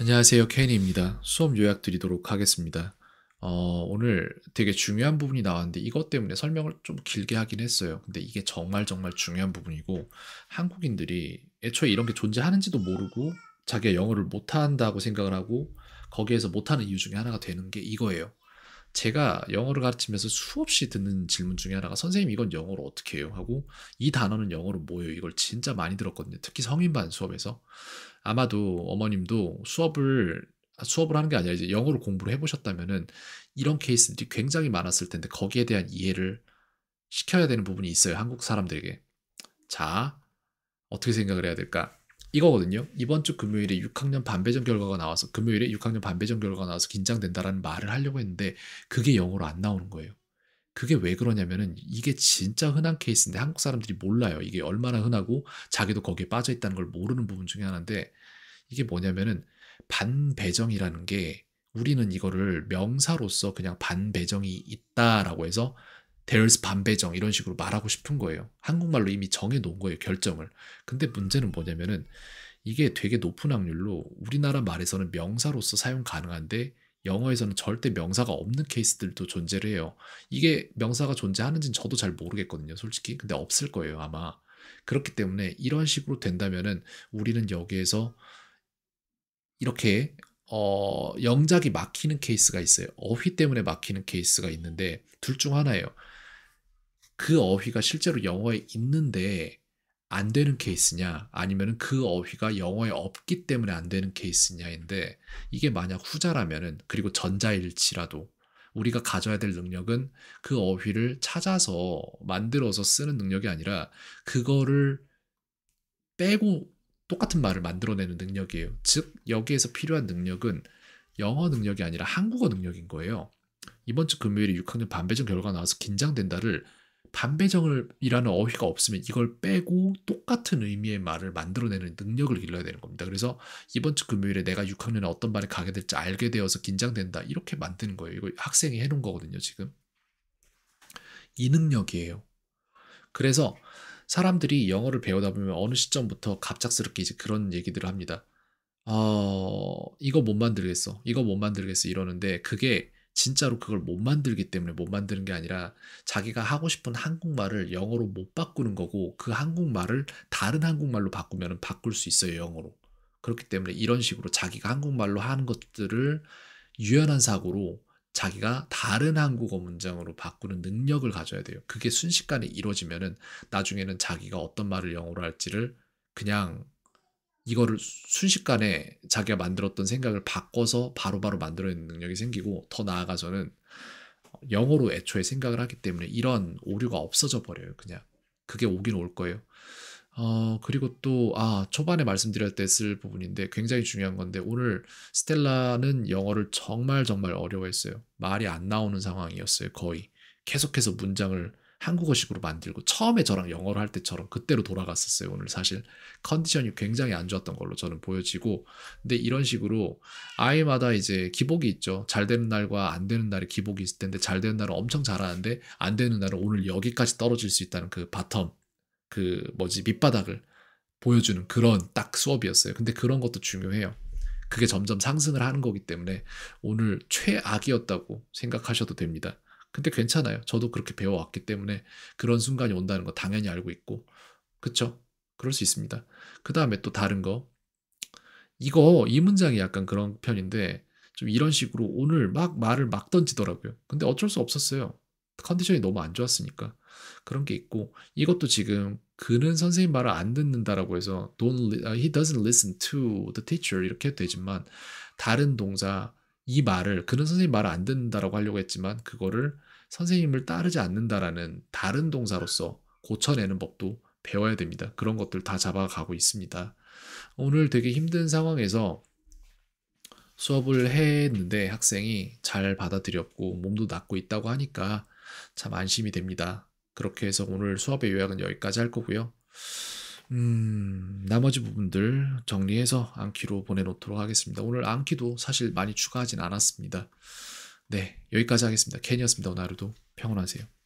안녕하세요. 케니입니다 수업 요약 드리도록 하겠습니다. 어, 오늘 되게 중요한 부분이 나왔는데 이것 때문에 설명을 좀 길게 하긴 했어요. 근데 이게 정말 정말 중요한 부분이고 한국인들이 애초에 이런 게 존재하는지도 모르고 자기가 영어를 못한다고 생각을 하고 거기에서 못하는 이유 중에 하나가 되는 게 이거예요. 제가 영어를 가르치면서 수없이 듣는 질문 중에 하나가 선생님 이건 영어로 어떻게 해요? 하고 이 단어는 영어로 뭐예요? 이걸 진짜 많이 들었거든요. 특히 성인반 수업에서 아마도 어머님도 수업을 아, 수업을 하는 게 아니라 이제 영어로 공부를 해보셨다면은 이런 케이스들이 굉장히 많았을 텐데 거기에 대한 이해를 시켜야 되는 부분이 있어요 한국 사람들에게 자 어떻게 생각을 해야 될까 이거거든요. 이번 주 금요일에 6학년 반배정 결과가 나와서 금요일에 6학년 반배정 결과가 나와서 긴장된다라는 말을 하려고 했는데 그게 영어로 안 나오는 거예요. 그게 왜 그러냐면은 이게 진짜 흔한 케이스인데 한국 사람들이 몰라요. 이게 얼마나 흔하고 자기도 거기에 빠져 있다는 걸 모르는 부분 중에 하나인데 이게 뭐냐면은 반배정이라는 게 우리는 이거를 명사로서 그냥 반배정이 있다라고 해서 there's 반배정 이런 식으로 말하고 싶은 거예요. 한국말로 이미 정해 놓은 거예요, 결정을. 근데 문제는 뭐냐면은 이게 되게 높은 확률로 우리나라 말에서는 명사로서 사용 가능한데 영어에서는 절대 명사가 없는 케이스들도 존재를 해요. 이게 명사가 존재하는지는 저도 잘 모르겠거든요, 솔직히. 근데 없을 거예요, 아마. 그렇기 때문에 이런 식으로 된다면은 우리는 여기에서 이렇게 어, 영작이 막히는 케이스가 있어요. 어휘 때문에 막히는 케이스가 있는데 둘 중 하나예요. 그 어휘가 실제로 영어에 있는데 안 되는 케이스냐 아니면 그 어휘가 영어에 없기 때문에 안 되는 케이스냐인데 이게 만약 후자라면은 그리고 전자일치라도 우리가 가져야 될 능력은 그 어휘를 찾아서 만들어서 쓰는 능력이 아니라 그거를 빼고 똑같은 말을 만들어내는 능력이에요. 즉 여기에서 필요한 능력은 영어 능력이 아니라 한국어 능력인 거예요. 이번 주 금요일에 6학년 반배정 결과 나와서 긴장된다를 반배정을이라는 어휘가 없으면 이걸 빼고 똑같은 의미의 말을 만들어내는 능력을 길러야 되는 겁니다. 그래서 이번 주 금요일에 내가 6학년에 어떤 말에 가게 될지 알게 되어서 긴장된다 이렇게 만드는 거예요. 이거 학생이 해놓은 거거든요. 지금 이 능력이에요. 그래서 사람들이 영어를 배우다 보면 어느 시점부터 갑작스럽게 이제 그런 얘기들을 합니다. 어, 이거 못 만들겠어. 이거 못 만들겠어. 이러는데 그게 진짜로 그걸 못 만들기 때문에 못 만드는 게 아니라 자기가 하고 싶은 한국말을 영어로 못 바꾸는 거고 그 한국말을 다른 한국말로 바꾸면 바꿀 수 있어요, 영어로. 그렇기 때문에 이런 식으로 자기가 한국말로 하는 것들을 유연한 사고로 자기가 다른 한국어 문장으로 바꾸는 능력을 가져야 돼요. 그게 순식간에 이루어지면은 나중에는 자기가 어떤 말을 영어로 할지를 그냥 이거를 순식간에 자기가 만들었던 생각을 바꿔서 바로바로 만들어내는 능력이 생기고 더 나아가서는 영어로 애초에 생각을 하기 때문에 이런 오류가 없어져 버려요. 그냥 그게 오긴 올 거예요. 어, 그리고 또, 아, 초반에 말씀드릴 때쓸 부분인데 굉장히 중요한 건데 오늘 스텔라는 영어를 정말 정말 어려워했어요. 말이 안 나오는 상황이었어요. 거의. 계속해서 문장을 한국어식으로 만들고 처음에 저랑 영어를 할 때처럼 그때로 돌아갔었어요. 오늘 사실 컨디션이 굉장히 안 좋았던 걸로 저는 보여지고 근데 이런 식으로 아이마다 이제 기복이 있죠. 잘 되는 날과 안 되는 날의 기복이 있을 텐데 잘 되는 날은 엄청 잘하는데 안 되는 날은 오늘 여기까지 떨어질 수 있다는 그 바텀 그 뭐지 밑바닥을 보여주는 그런 딱 수업이었어요. 근데 그런 것도 중요해요. 그게 점점 상승을 하는 거기 때문에 오늘 최악이었다고 생각하셔도 됩니다. 근데 괜찮아요. 저도 그렇게 배워왔기 때문에 그런 순간이 온다는 거 당연히 알고 있고. 그쵸? 그럴 수 있습니다. 그 다음에 또 다른 거. 이거, 이 문장이 약간 그런 편인데, 좀 이런 식으로 오늘 막 말을 막 던지더라고요. 근데 어쩔 수 없었어요. 컨디션이 너무 안 좋았으니까. 그런 게 있고, 이것도 지금 그는 선생님 말을 안 듣는다라고 해서 don't 아, he doesn't listen to the teacher 이렇게 해도 되지만 다른 동사 이 말을 그는 선생님 말을 안 듣는다라고 하려고 했지만 그거를 선생님을 따르지 않는다라는 다른 동사로서 고쳐내는 법도 배워야 됩니다. 그런 것들 다 잡아가고 있습니다. 오늘 되게 힘든 상황에서 수업을 했는데 학생이 잘 받아들였고 몸도 낫고 있다고 하니까 참 안심이 됩니다. 그렇게 해서 오늘 수업의 요약은 여기까지 할 거고요. 음, 나머지 부분들 정리해서 암키로 보내놓도록 하겠습니다. 오늘 암키도 사실 많이 추가하진 않았습니다. 네, 여기까지 하겠습니다. 켄이었습니다. 오늘 하루도 평온하세요.